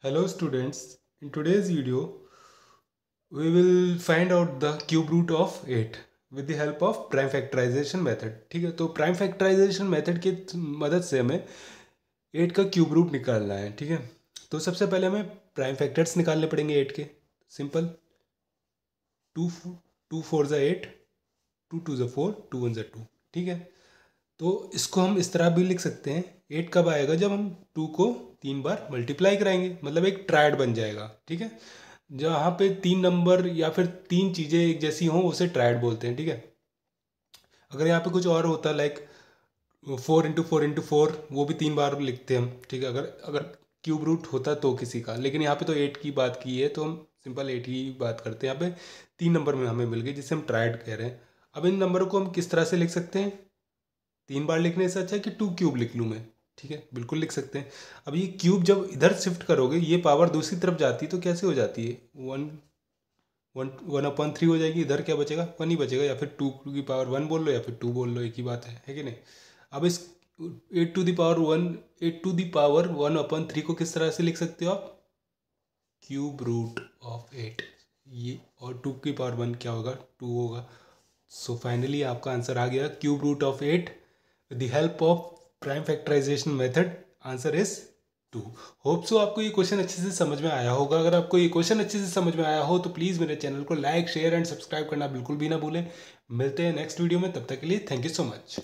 Hello students, in today's video we will find out the cube root of 8 with the help of prime factorisation method ठीक है तो prime factorisation method की मदद से हमें 8 का क्यूब रूट निकालना है ठीक है तो सबसे पहले हमें प्राइम फैक्टर्स निकालने पड़ेंगे 8 के सिंपल टू टू फोर ज़ा एट टू टू ज़ा फोर टू वन ज़ा टू ठीक है तो इसको हम इस तरह भी लिख सकते हैं एट कब आएगा जब हम टू को तीन बार मल्टीप्लाई कराएंगे मतलब एक ट्रायड बन जाएगा ठीक है जहाँ पे तीन नंबर या फिर तीन चीज़ें एक जैसी हों उसे ट्रायड बोलते हैं ठीक है अगर यहाँ पे कुछ और होता like four into four into four वो भी तीन बार लिखते हैं हम ठीक है अगर अगर क्यूब रूट होता तो किसी का लेकिन यहाँ पे तो एट की बात की है तो हम सिंपल एट की बात करते हैं यहाँ पे तीन नंबर में हमें मिल गए जिसे हम ट्रायड कह रहे हैं अब इन नंबरों को हम किस तरह से लिख सकते हैं तीन बार लिखने से अच्छा है कि टू क्यूब लिख लूँ मैं ठीक है बिल्कुल लिख सकते हैं अब ये क्यूब जब इधर शिफ्ट करोगे ये पावर दूसरी तरफ जाती है तो कैसे हो जाती है वन वन वन अपन थ्री हो जाएगी इधर क्या बचेगा वन ही बचेगा या फिर टू की पावर वन बोल लो या फिर टू बोल लो एक ही बात है है कि नहीं अब इस एट टू दावर वन एट टू दावर वन अपन थ्री को किस तरह से लिख सकते हो आप क्यूब रूट ऑफ एट ये और टू की पावर वन क्या होगा टू होगा सो so फाइनली आपका आंसर आ गया cube root of eight with the help of prime factorisation method answer is two hope so आपको ये क्वेश्चन अच्छे से समझ में आया होगा अगर आपको ये क्वेश्चन अच्छे से समझ में आया हो तो प्लीज़ मेरे चैनल को लाइक शेयर एंड सब्सक्राइब करना बिल्कुल भी ना भूलें मिलते हैं नेक्स्ट वीडियो में तब तक के लिए थैंक यू सो मच